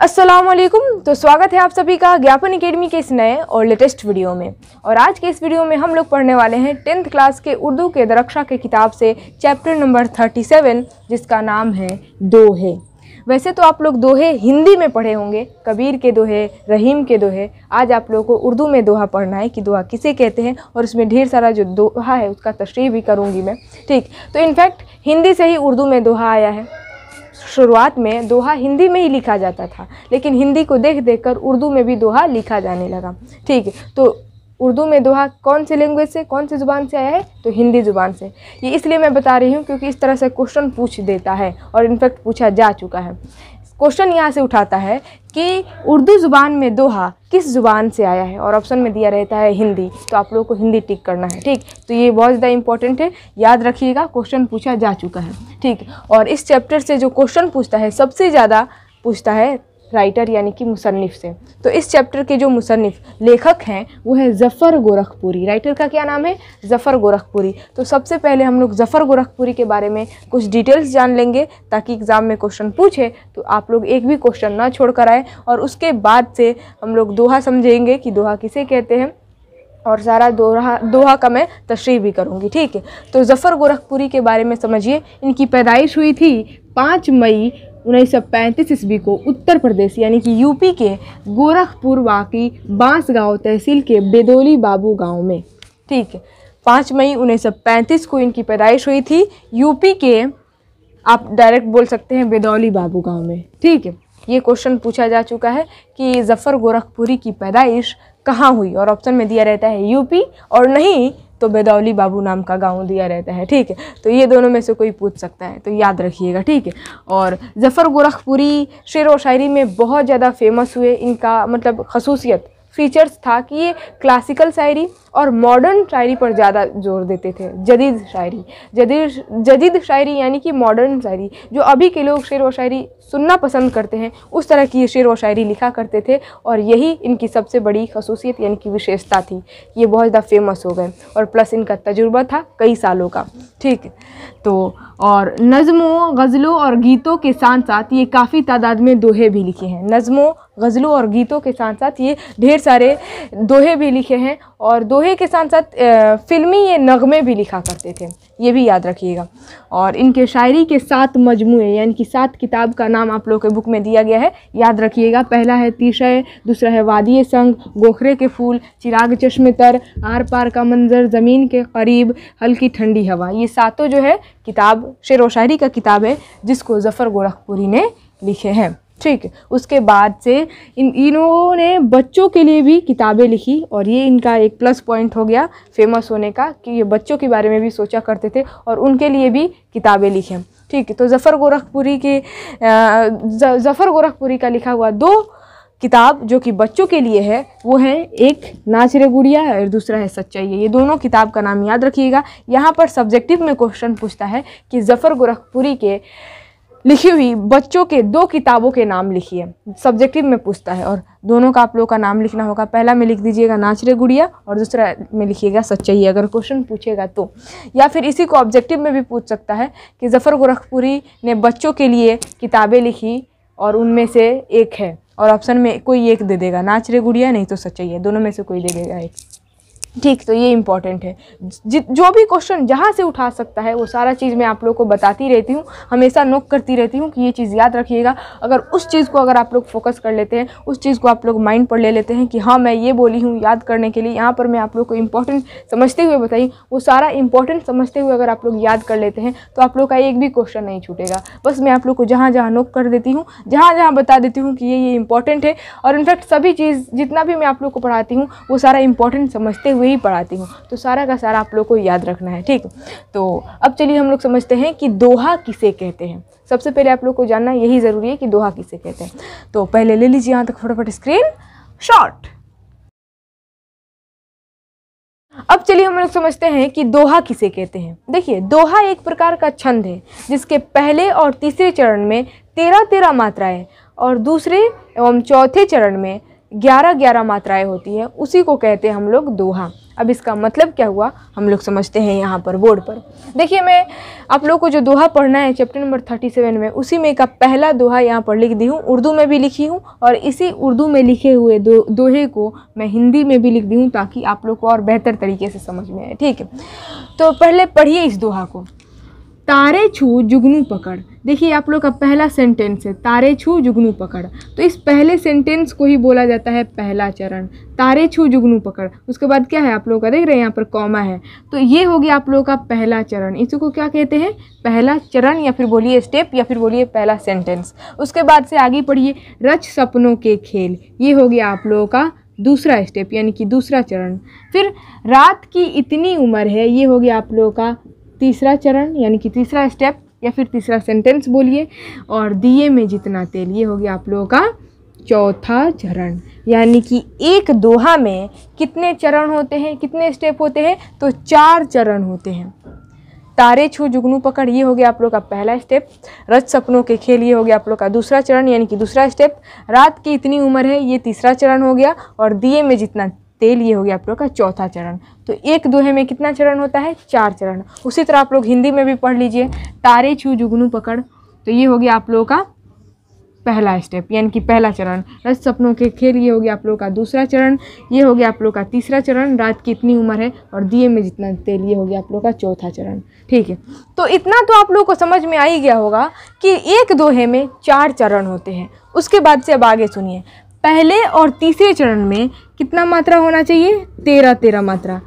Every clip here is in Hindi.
अस्सलाम वालेकुम तो स्वागत है आप सभी का ज्ञापन एकेडमी के इस नए और लेटेस्ट वीडियो में और आज के इस वीडियो में हम लोग पढ़ने वाले हैं टेंथ क्लास के उर्दू के दरक्षा के किताब से चैप्टर नंबर थर्टी सेवन जिसका नाम है दोहे वैसे तो आप लोग दोहे हिंदी में पढ़े होंगे कबीर के दोहे रहीम के दोहे आज आप लोगों को उर्दू में दोहा पढ़ना है कि दोहा किसे कहते हैं और उसमें ढेर सारा जो दोहा है उसका तशरी भी करूँगी मैं ठीक तो इनफैक्ट हिंदी से ही उर्दू में दोहा आया है शुरुआत में दोहा हिंदी में ही लिखा जाता था लेकिन हिंदी को देख देख कर उर्दू में भी दोहा लिखा जाने लगा ठीक है तो उर्दू में दोहा कौन से लैंग्वेज से कौन सी ज़ुबान से आया है तो हिंदी ज़ुबान से ये इसलिए मैं बता रही हूँ क्योंकि इस तरह से क्वेश्चन पूछ देता है और इनफैक्ट पूछा जा चुका है क्वेश्चन यहाँ से उठाता है कि उर्दू ज़ुबान में दोहा किस ज़ुबान से आया है और ऑप्शन में दिया रहता है हिंदी तो आप लोगों को हिंदी टिक करना है ठीक तो ये बहुत ज़्यादा इंपॉर्टेंट है याद रखिएगा क्वेश्चन पूछा जा चुका है ठीक और इस चैप्टर से जो क्वेश्चन पूछता है सबसे ज़्यादा पूछता है राइटर यानी कि मुसनफ़ से तो इस चैप्टर के जो मुसनफ़ लेखक हैं वो है ज़फ़र गोरखपुरी राइटर का क्या नाम है ज़फ़र गोरखपुरी तो सबसे पहले हम लोग ज़फ़र गोरखपुरी के बारे में कुछ डिटेल्स जान लेंगे ताकि एग्ज़ाम में क्वेश्चन पूछे तो आप लोग एक भी क्वेश्चन ना छोड़ कर आए और उसके बाद से हम लोग दोहा समझेंगे कि दोहा किसे कहते हैं और सारा दोहा दोहा का मैं तशरी भी करूँगी ठीक है तो ज़फ़र गोरखपुरी के बारे में समझिए इनकी पैदाइश हुई थी पाँच मई उन्नीस सौ ईस्वी को उत्तर प्रदेश यानी कि यूपी के गोरखपुर वाकी गांव तहसील के बेदोली बाबू गांव में ठीक है पाँच मई पैंतीस को इनकी पैदाइश हुई थी यूपी के आप डायरेक्ट बोल सकते हैं बेदौली बाबू गांव में ठीक है ये क्वेश्चन पूछा जा चुका है कि जफ़र गोरखपुरी की पैदाइश कहाँ हुई और ऑप्शन में दिया रहता है यूपी और नहीं तो बेदौली बाबू नाम का गाँव दिया रहता है ठीक है तो ये दोनों में से कोई पूछ सकता है तो याद रखिएगा ठीक है और जफ़र गोरखपुरी शेर व शायरी में बहुत ज़्यादा फेमस हुए इनका मतलब खसूसियत फीचर्स था कि ये क्लासिकल शायरी और मॉडर्न शायरी पर ज़्यादा जोर देते थे जदीद शायरी जदीद जदीद शायरी यानी कि मॉडर्न शायरी जो अभी के लोग शेर व शायरी सुनना पसंद करते हैं उस तरह की ये शेर व शायरी लिखा करते थे और यही इनकी सबसे बड़ी खसूसियत यानी कि विशेषता थी ये बहुत ज़्यादा फेमस हो गए और प्लस इनका तजुर्बा था कई सालों का ठीक तो और नज़मों गज़लों और गीतों के साथ साथ ये काफ़ी तादाद में दोहे भी लिखे हैं नज़मों गज़लों और गीतों के साथ साथ ये ढेर सारे दोहे भी लिखे हैं और दोहे के साथ साथ फ़िल्मी ये नगमे भी लिखा करते थे ये भी याद रखिएगा और इनके शायरी के सात मजमू यानी कि सात किताब का नाम आप लोग के बुक में दिया गया है याद रखिएगा पहला है तीसरे दूसरा है वादिय संग गोखरे के फूल चिराग चश्मे तर आर पार का मंजर ज़मीन के करीब हल्की ठंडी हवा ये सातों जो है किताब शेर व शायरी का किताब है जिसको जफ़र गोरखपुरी ने लिखे हैं ठीक है उसके बाद से इन इन्होंने बच्चों के लिए भी किताबें लिखी और ये इनका एक प्लस पॉइंट हो गया फेमस होने का कि ये बच्चों के बारे में भी सोचा करते थे और उनके लिए भी किताबें लिखें ठीक है तो जफ़र गोरखपुरी के जफ़र गोरखपुरी का लिखा हुआ दो किताब जो कि बच्चों के लिए है वो है एक नाच रे गुड़िया और दूसरा है सच्चाई है ये दोनों किताब का नाम याद रखिएगा यहाँ पर सब्जेक्टिव में क्वेश्चन पूछता है कि जफ़र गोरखपुरी के लिखी हुई बच्चों के दो किताबों के नाम लिखिए सब्जेक्टिव में पूछता है और दोनों का आप लोगों का नाम लिखना होगा पहला में लिख दीजिएगा नाच रे गुड़िया और दूसरा में लिखिएगा सच्चाई अगर क्वेश्चन पूछेगा तो या फिर इसी को ऑब्जेक्टिव में भी पूछ सकता है कि जफ़र गोरखपुरी ने बच्चों के लिए किताबें लिखी और उनमें से एक है और ऑप्शन में कोई एक दे देगा नाच रे गुड़िया नहीं तो सच्चाई है दोनों में से कोई दे देगा एक ठीक तो ये इम्पॉर्टेंट है जो भी क्वेश्चन जहाँ से उठा सकता है वो सारा चीज़ मैं आप लोग को बताती रहती हूँ हमेशा नोक करती रहती हूँ कि ये चीज़ याद रखिएगा अगर उस चीज़ को अगर आप लोग फोकस कर लेते हैं उस चीज़ को आप लोग माइंड पर ले लेते हैं कि हाँ मैं ये बोली हूँ याद करने के लिए यहाँ पर मैं आप लोग को इम्पॉर्टेंट समझते हुए बताई वो सारा इंपॉर्टेंट समझते हुए अगर आप लोग याद कर लेते हैं तो आप लोग का एक भी क्वेश्चन नहीं छूटेगा बस मैं आप लोग को जहाँ जहाँ नोक कर देती हूँ जहाँ जहाँ बता देती हूँ कि ये ये इंपॉर्टेंट है और इनफैक्ट सभी चीज़ जितना भी मैं आप लोग को पढ़ाती हूँ वो सारा इम्पॉर्टेंट समझते हुए हुए ही पढ़ाती हूँ तो सारा का सारा आप लोग को याद रखना है ठीक तो अब चलिए हम लोग समझते हैं कि दोहा किसे कहते हैं सबसे पहले आप लोग को जानना यही ज़रूरी है कि दोहा किसे कहते हैं तो पहले ले लीजिए यहाँ तक फटाफट स्क्रीन शॉर्ट अब चलिए हम लोग समझते हैं कि दोहा किसे कहते हैं देखिए दोहा एक प्रकार का छंद है जिसके पहले और तीसरे चरण में तेरह तेरह मात्राएं और दूसरे एवं चौथे चरण में ग्यारह ग्यारह मात्राएं होती है उसी को कहते हैं हम लोग दोहा अब इसका मतलब क्या हुआ हम लोग समझते हैं यहाँ पर बोर्ड पर देखिए मैं आप लोग को जो दोहा पढ़ना है चैप्टर नंबर थर्टी सेवन में उसी में का पहला दोहा यहाँ पर लिख दी हूँ उर्दू में भी लिखी हूँ और इसी उर्दू में लिखे हुए दो दोहे को मैं हिंदी में भी लिख दी हूँ ताकि आप लोग को और बेहतर तरीके से समझ में आए ठीक है तो पहले पढ़िए इस दोहा को तारे छू जुगनू पकड़ देखिए आप लोग का पहला सेंटेंस है तारे छू जुगनू पकड़ तो इस पहले सेंटेंस को ही बोला जाता है पहला चरण तारे छू जुगनू पकड़ उसके बाद क्या है आप लोग का देख रहे हैं यहाँ पर कॉमा है तो ये हो गया आप लोगों का पहला चरण इसी को क्या कहते हैं पहला चरण या फिर बोलिए स्टेप या फिर बोलिए पहला सेंटेंस उसके बाद से आगे पढ़िए रच सपनों के खेल ये हो गया आप लोगों का दूसरा स्टेप यानी कि दूसरा चरण फिर रात की इतनी उम्र है ये हो गया आप लोगों का तीसरा चरण यानी कि तीसरा स्टेप या फिर तीसरा सेंटेंस बोलिए और दिए में जितना तेल ये हो गया आप लोगों का चौथा चरण यानी कि एक दोहा में कितने चरण होते हैं कितने स्टेप होते हैं तो चार चरण होते हैं तारे छू जुगनू पकड़ ये हो गया आप लोग का पहला स्टेप रज सपनों के खेल ये हो गया आप लोग का दूसरा चरण यानी कि दूसरा स्टेप रात की इतनी उम्र है ये तीसरा चरण हो गया और दिए में जितना तेल ये हो गया आप लोग का चौथा चरण तो एक दोहे में कितना चरण होता है चार चरण उसी तरह आप लोग हिंदी में भी पढ़ लीजिए तारे छू जुगनू पकड़ तो ये हो गया आप लोगों का पहला स्टेप यानी कि पहला चरण रस सपनों के खेल ये हो गया आप लोगों का दूसरा चरण ये हो गया आप लोगों का तीसरा चरण रात की इतनी उम्र है और दिए में जितना तेल ये हो गया आप लोगों का चौथा चरण ठीक है तो इतना तो आप लोगों को समझ में आ ही गया होगा कि एक दोहे में चार चरण होते हैं उसके बाद से अब आगे सुनिए पहले और तीसरे चरण में कितना मात्रा होना चाहिए तेरह तेरह मात्रा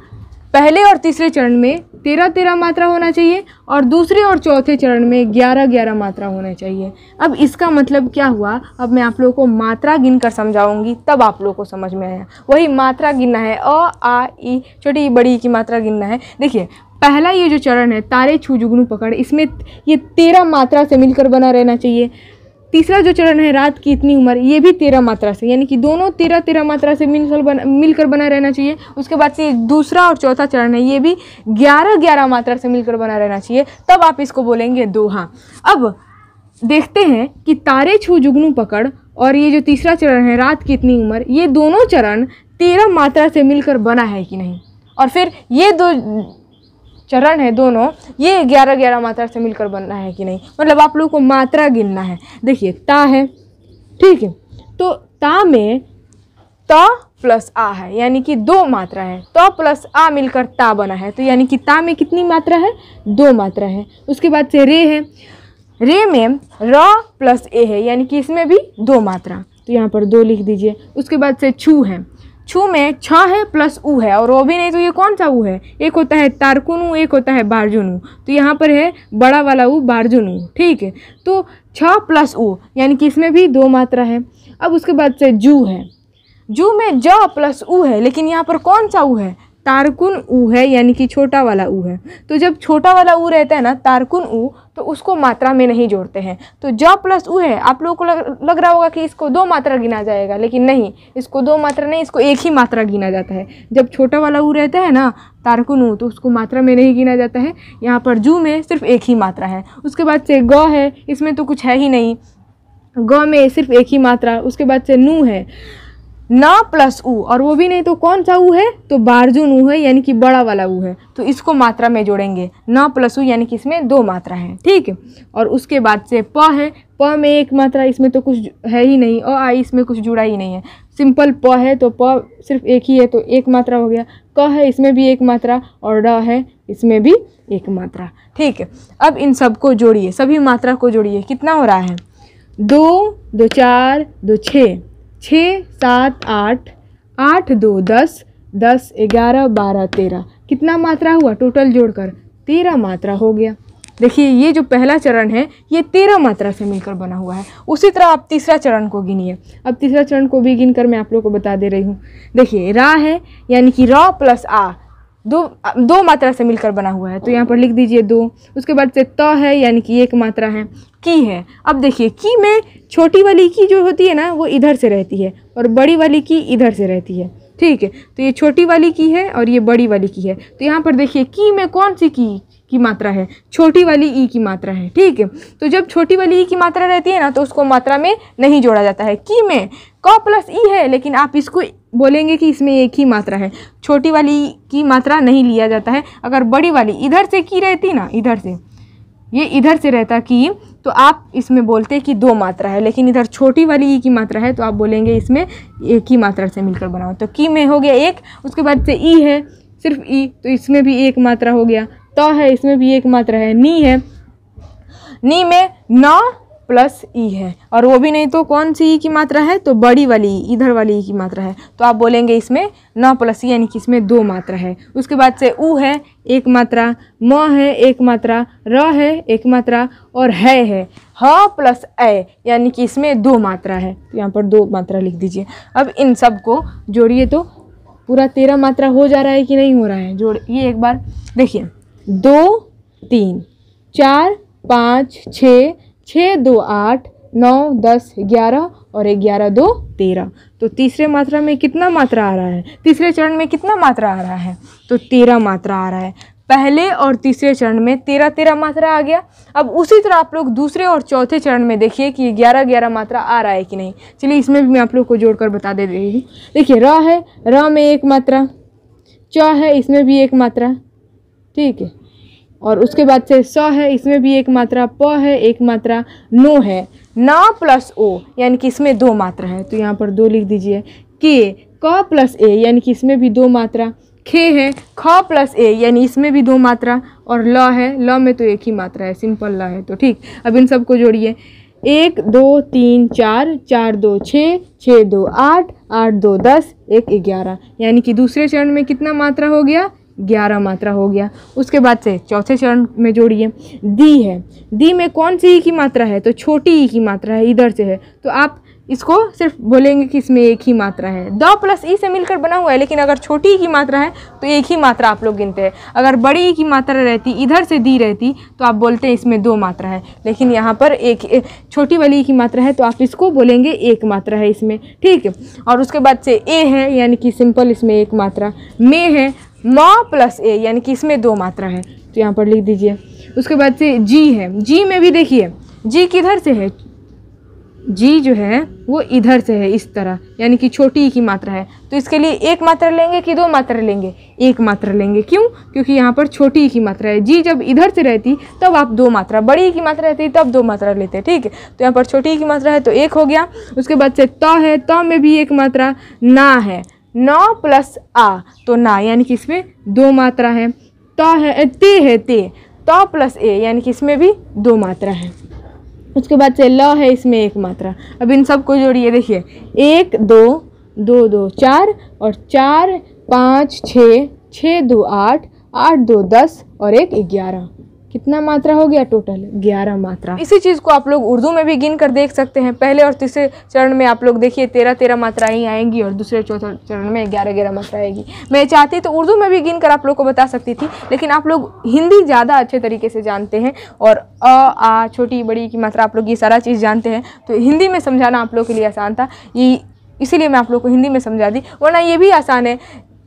पहले और तीसरे चरण में तेरह तेरह मात्रा होना चाहिए और दूसरे और चौथे चरण में ग्यारह ग्यारह मात्रा होना चाहिए अब इसका मतलब क्या हुआ अब मैं आप लोगों को मात्रा गिन कर समझाऊंगी तब आप लोगों को समझ में आया वही मात्रा गिनना है अ आ ई छोटी बड़ी की मात्रा गिनना है देखिए पहला ये जो चरण है तारे छू जुगनू पकड़ इसमें ये तेरह मात्रा से मिलकर बना रहना चाहिए तीसरा जो चरण है रात की इतनी उम्र ये भी तेरह मात्रा से यानी कि दोनों तेरह तेरह मात्रा से मिलकर बना मिलकर बना रहना चाहिए उसके बाद से दूसरा और चौथा चरण है ये भी ग्यारह ग्यारह मात्रा से मिलकर बना रहना चाहिए तब आप इसको बोलेंगे दोहा अब देखते हैं कि तारे छू जुगनू पकड़ और ये जो तीसरा चरण है रात की इतनी उम्र ये दोनों चरण तेरह मात्रा से मिलकर बना है कि नहीं और फिर ये दो चरण है दोनों ये ग्यारह ग्यारह मात्रा से मिलकर बनना है कि नहीं मतलब आप लोगों को मात्रा गिनना है देखिए ता है ठीक है तो ता में त प्लस आ है यानी कि दो मात्रा है त प्लस आ मिलकर ता बना है तो यानी कि ता में कितनी मात्रा है दो मात्रा है उसके बाद से रे है रे में र प्लस ए है यानी कि इसमें भी दो मात्रा तो यहाँ पर दो लिख दीजिए उसके बाद से छू है छू में छ है प्लस ऊ है और वो भी नहीं तो ये कौन सा उ है एक होता है तारकुनू एक होता है बारजुनू तो यहाँ पर है बड़ा वाला ऊ बारजुनू ठीक है तो छ प्लस उ यानी कि इसमें भी दो मात्रा है अब उसके बाद से जू है जू में ज प्लस ऊ है लेकिन यहाँ पर कौन सा उ है तारकुन ऊ है यानी कि छोटा वाला ऊ है तो जब छोटा वाला ऊ रहता है ना तारकुन ऊ तो उसको मात्रा में नहीं जोड़ते हैं तो ज प्लस ऊ है आप लोगों को लग, लग रहा होगा कि इसको दो मात्रा गिना जाएगा लेकिन नहीं इसको दो मात्रा नहीं इसको एक ही मात्रा गिना जाता है जब छोटा वाला ऊ रहता है ना तारकुन ऊ तो उसको मात्रा में नहीं गिना जाता है यहाँ पर जू में सिर्फ एक ही मात्रा है उसके बाद से ग है इसमें तो कुछ है ही नहीं ग में सिर्फ एक ही मात्रा उसके बाद से नू है ना प्लस ऊ और वो भी नहीं तो कौन सा ऊ है तो बार्जुन ऊ है यानी कि बड़ा वाला ऊ है तो इसको मात्रा में जोड़ेंगे ना प्लस ऊ यानी कि इसमें दो मात्रा है ठीक है और उसके बाद से प है प में एक मात्रा इसमें तो कुछ है ही नहीं और आई इसमें कुछ जुड़ा ही नहीं है सिंपल प है तो प सिर्फ एक ही है तो एक मात्रा हो गया क है इसमें भी एक मात्रा और ड है इसमें भी एक मात्रा ठीक है अब इन सबको जोड़िए सभी मात्रा को जोड़िए कितना हो रहा है दो दो चार दो छः छः सात आठ आठ दो दस दस ग्यारह बारह तेरह कितना मात्रा हुआ टोटल जोड़कर तेरह मात्रा हो गया देखिए ये जो पहला चरण है ये तेरह मात्रा से मिलकर बना हुआ है उसी तरह आप तीसरा चरण को गिनिए अब तीसरा चरण को भी गिनकर मैं आप लोग को बता दे रही हूँ देखिए रा है यानी कि रॉ प्लस आ दो दो मात्रा से मिलकर बना हुआ है तो यहाँ पर लिख दीजिए दो उसके बाद से त है यानी कि एक मात्रा है की है अब देखिए की में छोटी वाली की जो होती है ना वो इधर से रहती है और बड़ी वाली की इधर से रहती है ठीक है तो ये छोटी वाली की है और ये बड़ी वाली की है तो यहाँ पर देखिए की में कौन सी की की मात्रा है छोटी वाली ई की मात्रा है ठीक है तो जब छोटी वाली ई की मात्रा रहती है ना तो उसको मात्रा में नहीं जोड़ा जाता है की में क प्लस ई है लेकिन आप इसको बोलेंगे कि इसमें एक ही मात्रा है छोटी वाली की मात्रा नहीं लिया जाता है अगर बड़ी वाली इधर से की रहती ना इधर से ये इधर से रहता कि तो आप इसमें बोलते कि दो मात्रा है लेकिन इधर छोटी वाली ई की मात्रा है तो आप बोलेंगे इसमें एक ही मात्रा से मिलकर बनाओ तो की में हो गया एक उसके बाद से ई है सिर्फ ई तो इसमें भी एक मात्रा हो गया त है इसमें भी एक मात्रा है नी है नी में न प्लस ई है और वो भी नहीं तो कौन सी ई की मात्रा है तो बड़ी वाली इधर वाली ई की मात्रा है तो आप बोलेंगे इसमें न प्लस ई यानी कि इसमें दो मात्रा है उसके बाद से ऊ है एक मात्रा म है एक मात्रा र है एक मात्रा और है है ह प्लस ए यानी कि इसमें दो मात्रा है तो यहाँ पर दो मात्रा लिख दीजिए अब इन सब को जोड़िए तो पूरा तेरह मात्रा हो जा रहा है कि नहीं हो रहा है जोड़ ये एक बार देखिए दो तीन चार पाँच छः छः दो आठ नौ दस ग्यारह और ग्यारह दो तेरह तो तीसरे मात्रा में कितना मात्रा आ रहा है तीसरे चरण में कितना मात्रा आ रहा है तो तेरह मात्रा आ रहा है पहले और तीसरे चरण में तेरह तेरह मात्रा आ गया अब उसी तरह आप लोग दूसरे और चौथे चरण में देखिए कि ग्यारह ग्यारह मात्रा आ रहा है कि नहीं चलिए इसमें भी मैं आप लोग को जोड़कर बता दे रही हूँ देखिए र है र में एक मात्रा च है इसमें भी एक मात्रा ठीक है और उसके बाद से स है इसमें भी एक मात्रा प है एक मात्रा नो है ना प्लस ओ यानी कि इसमें दो मात्रा है तो यहाँ पर दो लिख दीजिए के क प्लस ए यानी कि इसमें भी दो मात्रा खे है ख प्लस ए यानी इसमें भी दो मात्रा और ल है ल में तो एक ही मात्रा है सिंपल ल है तो ठीक अब इन सबको जोड़िए एक दो तीन चार चार दो छः छः दो आठ आठ दो दस एक ग्यारह यानी कि दूसरे चरण में कितना मात्रा हो गया ग्यारह मात्रा हो गया उसके बाद से चौथे चरण में जोड़िए दी है दी में कौन सी ई e की मात्रा है तो छोटी ई e की मात्रा है इधर से है तो आप इसको सिर्फ बोलेंगे कि इसमें एक ही मात्रा है द प्लस ई e से मिलकर बना हुआ है लेकिन अगर छोटी ई की मात्रा है तो एक ही मात्रा आप लोग गिनते हैं अगर बड़ी ई की मात्रा रहती इधर से दी रहती तो आप बोलते हैं इसमें दो मात्रा है लेकिन यहाँ पर एक, एक छोटी वाली ई की मात्रा है तो आप इसको बोलेंगे एक मात्रा है इसमें ठीक है और उसके बाद से ए है यानी कि सिंपल इसमें एक मात्रा मे है नौ प्लस ए यानी कि इसमें दो मात्रा है तो यहाँ पर लिख दीजिए उसके बाद से जी है जी में भी देखिए जी किधर से है जी जो है वो इधर से है इस तरह यानी कि छोटी e की मात्रा है तो इसके लिए एक मात्रा लेंगे कि दो मात्रा लेंगे एक मात्रा लेंगे क्यों क्योंकि यहाँ पर छोटी e की मात्रा है जी जब इधर से रहती तब तो आप दो मात्रा बड़ी e की मात्रा रहती तब तो दो मात्रा लेते ठीक है तो यहाँ पर छोटी की मात्रा है तो एक हो गया उसके बाद से त तो है त में भी एक मात्रा ना है नौ प्लस आ तो ना यानी कि इसमें दो मात्रा है तो है ते है ते तो प्लस ए यानी कि इसमें भी दो मात्रा है उसके बाद से ल है इसमें एक मात्रा अब इन सबको जोड़िए देखिए एक दो दो दो चार और चार पाँच छः छः दो आठ आठ दो दस और एक ग्यारह कितना मात्रा हो गया टोटल ग्यारह मात्रा इसी चीज़ को आप लोग उर्दू में भी गिन कर देख सकते हैं पहले और तीसरे चरण में आप लोग देखिए तेरह तेरह मात्राएँ आएंगी और दूसरे चौथे चरण में ग्यारह ग्यारह मात्रा आएगी मैं चाहती तो उर्दू में भी गिन कर आप लोग को बता सकती थी लेकिन आप लोग हिंदी ज़्यादा अच्छे तरीके से जानते हैं और अ आ छोटी बड़ी की मात्रा आप लोग ये सारा चीज़ जानते हैं तो हिंदी में समझाना आप लोग के लिए आसान था ये इसीलिए मैं आप लोग को हिंदी में समझा दी वरना ये भी आसान है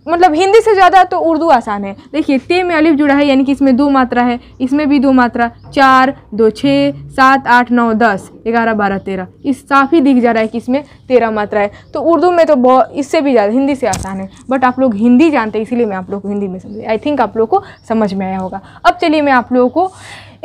मतलब हिंदी से ज़्यादा तो उर्दू आसान है देखिए ते में अलिफ जुड़ा है यानी कि इसमें दो मात्रा है इसमें भी दो मात्रा चार दो छः सात आठ नौ दस ग्यारह बारह तेरह इस साफ ही दिख जा रहा है कि इसमें तेरह मात्रा है तो उर्दू में तो बहुत इससे भी ज़्यादा हिंदी से आसान है बट आप लोग हिंदी जानते हैं इसीलिए मैं आप लोग को हिंदी में समझ आई थिंक आप लोग को समझ में आया होगा अब चलिए मैं आप लोगों को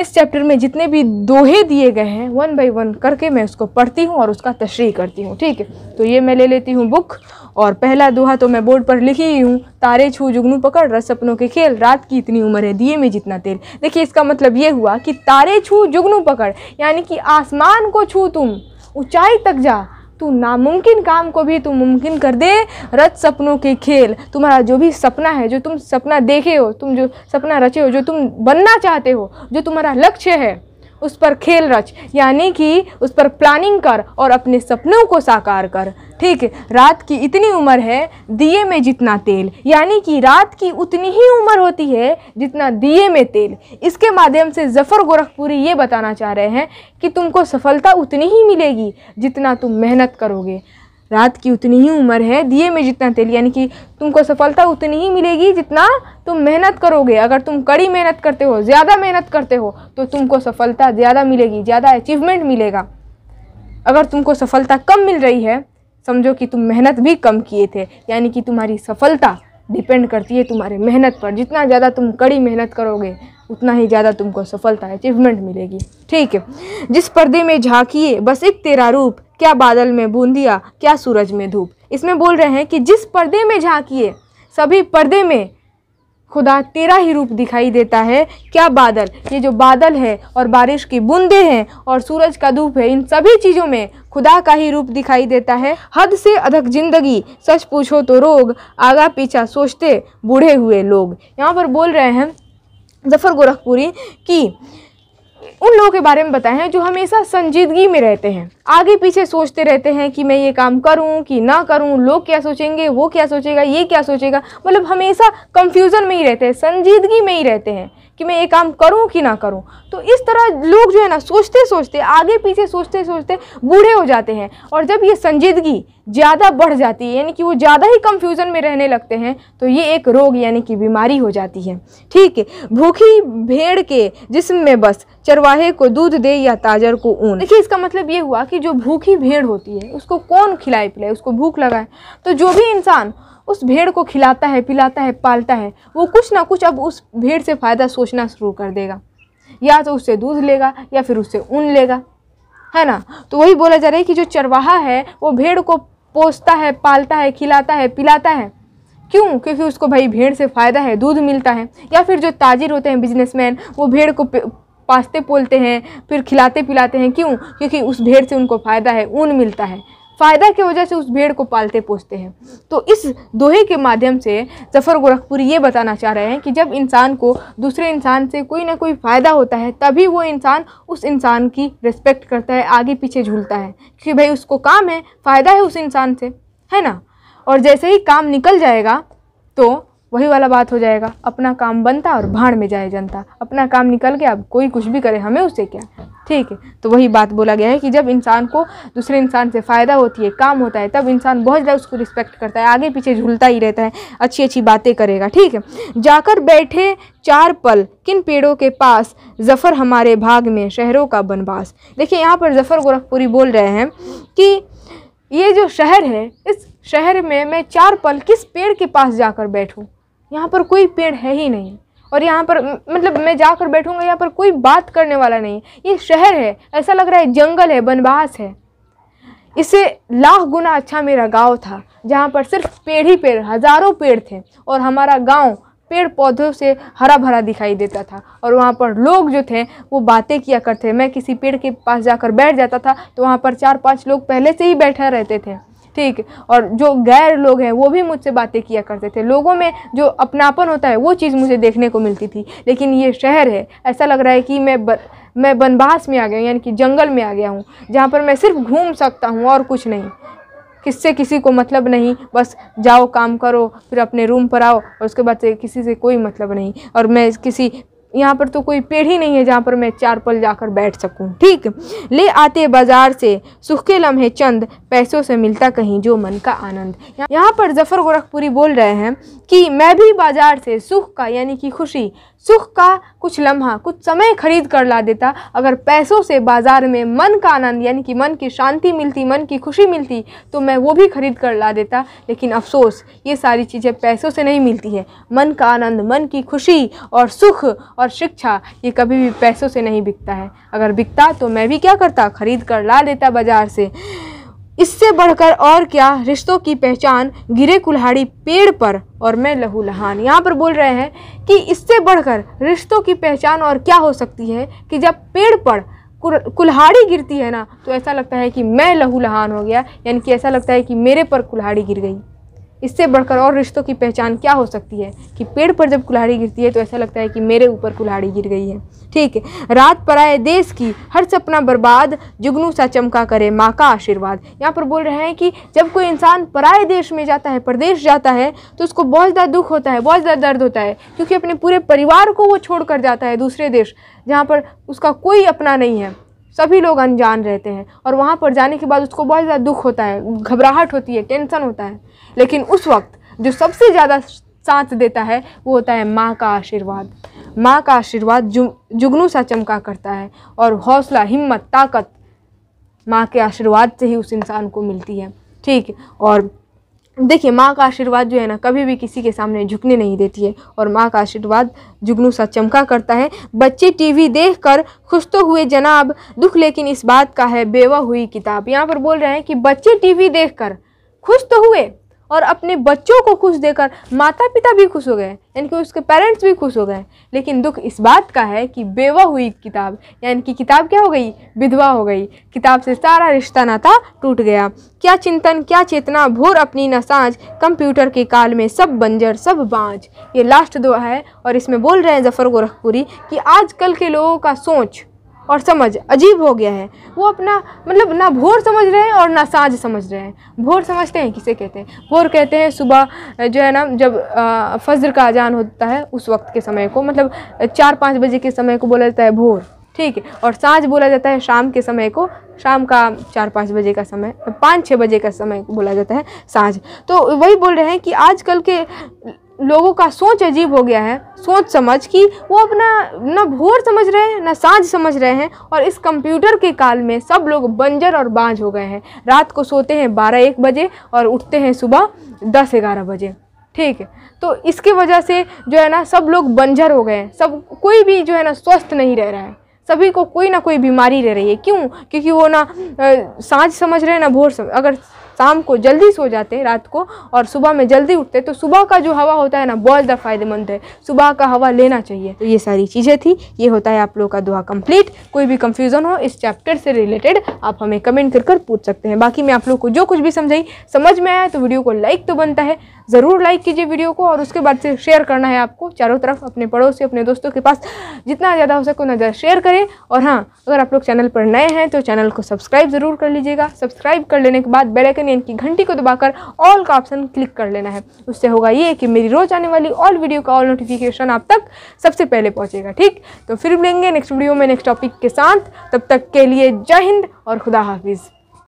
इस चैप्टर में जितने भी दोहे दिए गए हैं वन बाई वन करके मैं उसको पढ़ती हूँ और उसका तशरी करती हूँ ठीक है तो ये मैं ले लेती हूँ बुक और पहला दोहा तो मैं बोर्ड पर लिखी ही हूँ तारे छू जुगनू पकड़ रस सपनों के खेल रात की इतनी उम्र है दिए में जितना तेल देखिए इसका मतलब ये हुआ कि तारे छू जुगनू पकड़ यानी कि आसमान को छू तुम ऊंचाई तक जा तू नामुमकिन काम को भी तू मुमकिन कर दे रच सपनों के खेल तुम्हारा जो भी सपना है जो तुम सपना देखे हो तुम जो सपना रचे हो जो तुम बनना चाहते हो जो तुम्हारा लक्ष्य है उस पर खेल रच यानी कि उस पर प्लानिंग कर और अपने सपनों को साकार कर ठीक रात की इतनी उम्र है दिए में जितना तेल यानी कि रात की उतनी ही उम्र होती है जितना दिए में तेल इसके माध्यम से जफ़र गोरखपुरी ये बताना चाह रहे हैं कि तुमको सफलता उतनी ही मिलेगी जितना तुम मेहनत करोगे रात की उतनी ही उम्र है दिए में जितना तेल यानी कि तुमको सफलता उतनी ही मिलेगी जितना तुम मेहनत करोगे अगर तुम कड़ी मेहनत करते हो ज़्यादा मेहनत करते हो तो तुमको सफलता ज़्यादा मिलेगी ज़्यादा अचीवमेंट मिलेगा अगर तुमको सफलता कम मिल रही है समझो कि तुम मेहनत भी कम किए थे यानी कि तुम्हारी सफलता डिपेंड करती है तुम्हारे मेहनत पर जितना ज़्यादा तुम कड़ी मेहनत करोगे उतना ही ज़्यादा तुमको सफलता अचीवमेंट मिलेगी ठीक है जिस पर्दे में झांकिए बस एक तेरा रूप क्या बादल में बूंदिया क्या सूरज में धूप इसमें बोल रहे हैं कि जिस पर्दे में झांकिए सभी पर्दे में खुदा तेरा ही रूप दिखाई देता है क्या बादल ये जो बादल है और बारिश की बूंदे हैं और सूरज का धूप है इन सभी चीज़ों में खुदा का ही रूप दिखाई देता है हद से अधिक जिंदगी सच पूछो तो रोग आगा पीछा सोचते बूढ़े हुए लोग यहाँ पर बोल रहे हैं जफर गोरखपुरी कि उन लोगों के बारे में बताए हैं जो हमेशा संजीदगी में रहते हैं आगे पीछे सोचते रहते हैं कि मैं ये काम करूं कि ना करूं लोग क्या सोचेंगे वो क्या सोचेगा ये क्या सोचेगा मतलब हमेशा कंफ्यूजन में ही रहते हैं संजीदगी में ही रहते हैं कि मैं ये काम करूँ कि ना करूँ तो इस तरह लोग जो है ना सोचते सोचते आगे पीछे सोचते सोचते बूढ़े हो जाते हैं और जब ये संजीदगी ज़्यादा बढ़ जाती है यानी कि वो ज़्यादा ही कंफ्यूजन में रहने लगते हैं तो ये एक रोग यानी कि बीमारी हो जाती है ठीक है भूखी भेड़ के जिसम में बस चरवाहे को दूध दे या ताजर को ऊन देखिए इसका मतलब ये हुआ कि जो भूखी भेड़ होती है उसको कौन खिलाए पिलाए उसको भूख लगाए तो जो भी इंसान उस भेड़ को खिलाता है पिलाता है पालता है वो कुछ ना कुछ अब उस भेड़ से फ़ायदा सोचना शुरू कर देगा या तो उससे दूध लेगा या फिर उससे ऊन लेगा है ना तो वही बोला जा रहा है कि जो चरवाहा है वो भेड़ को पोसता है पालता है खिलाता है पिलाता है क्यों क्योंकि उसको भाई भेड़ से फ़ायदा है दूध मिलता है या फिर जो ताजिर होते हैं बिजनेसमैन वो भेड़ को पास्ते पोलते हैं फिर खिलाते पिलाते हैं क्यों क्योंकि उस भेड़ से उनको फ़ायदा है ऊन मिलता है फ़ायदा की वजह से उस भेड़ को पालते पोसते हैं तो इस दोहे के माध्यम से जफ़र गोरखपुरी ये बताना चाह रहे हैं कि जब इंसान को दूसरे इंसान से कोई ना कोई फ़ायदा होता है तभी वो इंसान उस इंसान की रिस्पेक्ट करता है आगे पीछे झूलता है क्योंकि भाई उसको काम है फ़ायदा है उस इंसान से है ना और जैसे ही काम निकल जाएगा तो वही वाला बात हो जाएगा अपना काम बनता और भाड़ में जाए जनता अपना काम निकल गया अब कोई कुछ भी करे हमें उसे क्या ठीक है तो वही बात बोला गया है कि जब इंसान को दूसरे इंसान से फ़ायदा होती है काम होता है तब इंसान बहुत ज़्यादा उसको रिस्पेक्ट करता है आगे पीछे झूलता ही रहता है अच्छी अच्छी बातें करेगा ठीक है जाकर बैठे चार पल किन पेड़ों के पास जफ़र हमारे भाग में शहरों का बनवास देखिए यहाँ पर जफ़र गोरखपुरी बोल रहे हैं कि ये जो शहर है इस शहर में मैं चार पल किस पेड़ के पास जाकर बैठूँ यहाँ पर कोई पेड़ है ही नहीं और यहाँ पर मतलब मैं जाकर बैठूंगा यहाँ पर कोई बात करने वाला नहीं ये शहर है ऐसा लग रहा है जंगल है बनवास है इससे लाख गुना अच्छा मेरा गांव था जहाँ पर सिर्फ पेड़ ही पेड़ हज़ारों पेड़ थे और हमारा गांव पेड़ पौधों से हरा भरा दिखाई देता था और वहाँ पर लोग जो थे वो बातें किया करते मैं किसी पेड़ के पास जाकर बैठ जाता था तो वहाँ पर चार पांच लोग पहले से ही बैठे रहते थे ठीक और जो गैर लोग हैं वो भी मुझसे बातें किया करते थे लोगों में जो अपनापन होता है वो चीज़ मुझे देखने को मिलती थी लेकिन ये शहर है ऐसा लग रहा है कि मैं ब, मैं वनबास में आ गया हूँ यानी कि जंगल में आ गया हूँ जहाँ पर मैं सिर्फ घूम सकता हूँ और कुछ नहीं किससे किसी को मतलब नहीं बस जाओ काम करो फिर अपने रूम पर आओ और उसके बाद से किसी से कोई मतलब नहीं और मैं किसी यहाँ पर तो कोई पेड़ ही नहीं है जहाँ पर मैं चार पल जाकर बैठ सकूँ ठीक ले आते बाजार से सुख के लम्हे चंद पैसों से मिलता कहीं जो मन का आनंद यहाँ पर जफर गोरखपुरी बोल रहे हैं कि मैं भी बाजार से सुख का यानी कि खुशी सुख का कुछ लम्हा कुछ समय खरीद कर ला देता अगर पैसों से बाज़ार में मन का आनंद यानी कि मन की शांति मिलती मन की खुशी मिलती तो मैं वो भी खरीद कर ला देता लेकिन अफसोस ये सारी चीज़ें पैसों से नहीं मिलती है मन का आनंद मन की खुशी और सुख और और शिक्षा ये कभी भी पैसों से नहीं बिकता है अगर बिकता तो मैं भी क्या करता खरीद कर ला देता बाज़ार से इससे बढ़कर और क्या रिश्तों की पहचान गिरे कुल्हाड़ी पेड़ पर और मैं लहू लहान यहाँ पर बोल रहे हैं कि इससे बढ़कर रिश्तों की पहचान और क्या हो सकती है कि जब पेड़ पर कुल्हाड़ी गिरती है ना तो ऐसा लगता है कि मैं लहू लहान हो गया यानी कि ऐसा लगता है कि मेरे पर कुल्हाड़ी गिर गई इससे बढ़कर और रिश्तों की पहचान क्या हो सकती है कि पेड़ पर जब कुल्हाड़ी गिरती है तो ऐसा लगता है कि मेरे ऊपर कुल्हाड़ी गिर गई है ठीक है रात पर आए देश की हर सपना बर्बाद जुगनू सा चमका करे माँ का आशीर्वाद यहाँ पर बोल रहे हैं कि जब कोई इंसान पराए देश में जाता है परदेश जाता है तो उसको बहुत ज़्यादा दुख होता है बहुत ज़्यादा दर्द होता है क्योंकि अपने पूरे परिवार को वो छोड़ कर जाता है दूसरे देश जहाँ पर उसका कोई अपना नहीं है सभी लोग अनजान रहते हैं और वहाँ पर जाने के बाद उसको बहुत ज़्यादा दुख होता है घबराहट होती है टेंशन होता है लेकिन उस वक्त जो सबसे ज़्यादा साथ देता है वो होता है माँ का आशीर्वाद माँ का आशीर्वाद जु, जुगनू सा चमका करता है और हौसला हिम्मत ताकत माँ के आशीर्वाद से ही उस इंसान को मिलती है ठीक और देखिए माँ का आशीर्वाद जो है ना कभी भी किसी के सामने झुकने नहीं देती है और माँ का आशीर्वाद जुगनू सा चमका करता है बच्चे टीवी देखकर खुश तो हुए जनाब दुख लेकिन इस बात का है बेवा हुई किताब यहाँ पर बोल रहे हैं कि बच्चे टीवी देखकर खुश तो हुए और अपने बच्चों को खुश देकर माता पिता भी खुश हो गए यानी कि उसके पेरेंट्स भी खुश हो गए लेकिन दुख इस बात का है कि बेवा हुई किताब यानी कि किताब क्या हो गई विधवा हो गई किताब से सारा रिश्ता नाता टूट गया क्या चिंतन क्या चेतना भोर अपनी न साँझ कंप्यूटर के काल में सब बंजर सब बाँझ ये लास्ट दुआ है और इसमें बोल रहे हैं जफ़र गोरखपुरी कि आजकल के लोगों का सोच और समझ अजीब हो गया है वो अपना मतलब ना भोर समझ रहे हैं और ना साँझ समझ रहे हैं भोर समझते हैं किसे कहते हैं भोर कहते हैं सुबह जो है ना जब फज्र का अजान होता है उस वक्त के समय को मतलब चार पाँच बजे के समय को बोला जाता है भोर ठीक है और साँझ बोला जाता है शाम के समय को शाम का चार पाँच बजे का समय पाँच छः बजे का समय बोला जाता है साँझ तो वही बोल रहे हैं कि आजकल के लोगों का सोच अजीब हो गया है सोच समझ कि वो अपना ना भोर समझ रहे हैं ना साँझ समझ रहे हैं और इस कंप्यूटर के काल में सब लोग बंजर और बांझ हो गए हैं रात को सोते हैं बारह एक बजे और उठते हैं सुबह दस ग्यारह बजे ठीक है तो इसके वजह से जो है ना सब लोग बंजर हो गए हैं सब कोई भी जो है ना स्वस्थ नहीं रह रहा है सभी को कोई ना कोई बीमारी रह रही है क्यों क्योंकि वो ना साँझ समझ रहे हैं ना भोर समझ अगर शाम को जल्दी सो जाते हैं रात को और सुबह में जल्दी उठते तो सुबह का जो हवा होता है ना बहुत ज़्यादा फायदेमंद है सुबह का हवा लेना चाहिए तो ये सारी चीज़ें थी ये होता है आप लोगों का दुआ कंप्लीट कोई भी कंफ्यूजन हो इस चैप्टर से रिलेटेड आप हमें कमेंट कर कर पूछ सकते हैं बाकी मैं आप लोग को जो कुछ भी समझाई समझ में आया तो वीडियो को लाइक तो बनता है ज़रूर लाइक कीजिए वीडियो को और उसके बाद से शेयर करना है आपको चारों तरफ अपने पड़ोसी अपने दोस्तों के पास जितना ज़्यादा हो सके उतना ज़्यादा शेयर करें और हाँ अगर आप लोग चैनल पर नए हैं तो चैनल को सब्सक्राइब ज़रूर कर लीजिएगा सब्सक्राइब कर लेने के बाद बेलाइकन बटन यानी कि घंटी को दबाकर ऑल का ऑप्शन क्लिक कर लेना है उससे होगा ये कि मेरी रोज आने वाली ऑल वीडियो का ऑल नोटिफिकेशन आप तक सबसे पहले पहुँचेगा ठीक तो फिर मिलेंगे नेक्स्ट वीडियो में नेक्स्ट टॉपिक के साथ तब तक के लिए जय हिंद और खुदा हाफिज़